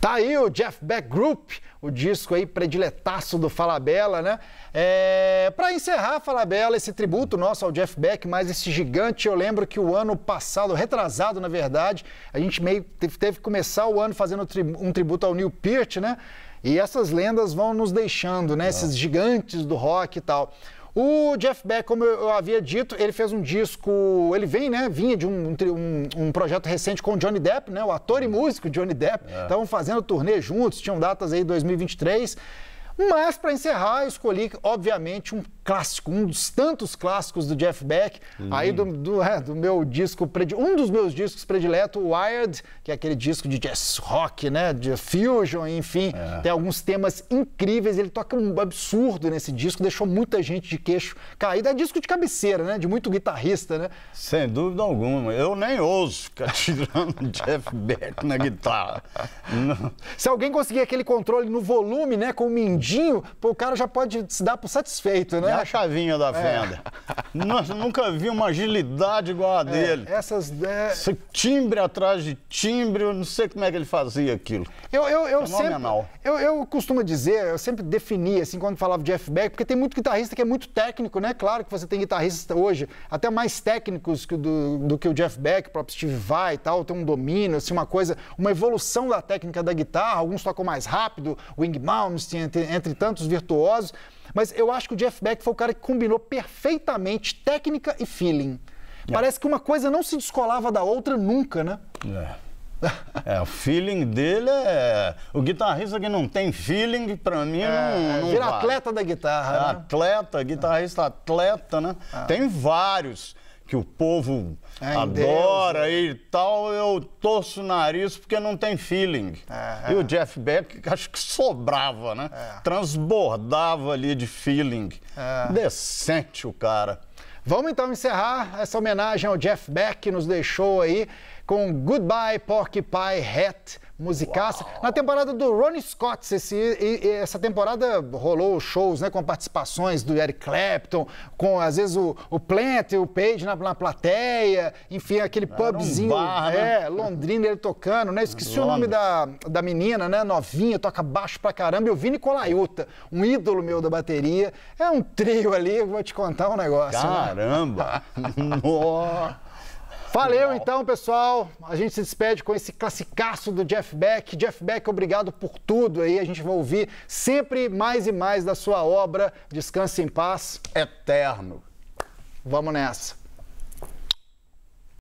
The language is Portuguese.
Tá aí o Jeff Beck Group, o disco aí prediletaço do Fala Bela né? É, para encerrar, Bela esse tributo nosso ao Jeff Beck, mais esse gigante, eu lembro que o ano passado, retrasado na verdade, a gente meio teve, teve que começar o ano fazendo um tributo ao Neil Peart, né? E essas lendas vão nos deixando, né? Ah. Esses gigantes do rock e tal. O Jeff Beck, como eu havia dito, ele fez um disco. Ele vem, né? Vinha de um, um, um projeto recente com o Johnny Depp, né? O ator e músico Johnny Depp. É. Estavam é. fazendo turnê juntos, tinham datas aí 2023. Mas, para encerrar, eu escolhi, obviamente, um clássico, um dos tantos clássicos do Jeff Beck, aí do, do, é, do, meu disco, um dos meus discos predileto, Wired, que é aquele disco de jazz rock, né, de fusion, enfim, é. tem alguns temas incríveis, ele toca um absurdo nesse disco, deixou muita gente de queixo caído, é disco de cabeceira, né, de muito guitarrista, né? Sem dúvida alguma, eu nem ouso ficar tirando Jeff Beck na guitarra. Não. Se alguém conseguir aquele controle no volume, né, com o mindinho, pô, o cara já pode se dar por satisfeito, né? a chavinha da fenda. É. nunca vi uma agilidade igual a é, dele. É, essas. É... Esse timbre atrás de timbre, eu não sei como é que ele fazia aquilo. Eu, eu, eu Fenomenal. sempre. Eu, eu costumo dizer, eu sempre defini, assim, quando falava de F-back, porque tem muito guitarrista que é muito técnico, né? Claro que você tem guitarristas hoje, até mais técnicos que do, do que o Jeff Beck, o próprio Steve Vai e tal, tem um domínio, assim, uma coisa, uma evolução da técnica da guitarra, alguns tocam mais rápido, o Ing Malmsteen, entre, entre tantos virtuosos. Mas eu acho que o Jeff Beck foi o cara que combinou perfeitamente técnica e feeling. É. Parece que uma coisa não se descolava da outra nunca, né? É. É, o feeling dele é. O guitarrista que não tem feeling, pra mim, é, não, Vira atleta da guitarra. É, né? Atleta, guitarrista atleta, né? Ah. Tem vários que o povo é, adora Deus. Né? e tal, eu torço o nariz porque não tem feeling. É, e o é. Jeff Beck, acho que sobrava, né? Transbordava ali de feeling. Decente o cara. Vamos então encerrar essa homenagem ao Jeff Beck, que nos deixou aí com Goodbye Porcupine Hat musicaça. Uau. Na temporada do Ronnie Scott, esse, e, e, essa temporada rolou shows né, com participações do Eric Clapton, com às vezes o, o Plant e o Page na, na plateia, enfim, aquele Era pubzinho um bar, né? é, londrino ele tocando, né? Esqueci Londres. o nome da, da menina, né? Novinha, toca baixo pra caramba. E o Vini Colaiuta, um ídolo meu da bateria. É um trio ali, vou te contar um negócio. Né? Caramba! Né? Valeu então, pessoal. A gente se despede com esse classicaço do Jeff Beck. Jeff Beck, obrigado por tudo aí. A gente vai ouvir sempre mais e mais da sua obra. Descanse em paz. Eterno. Vamos nessa.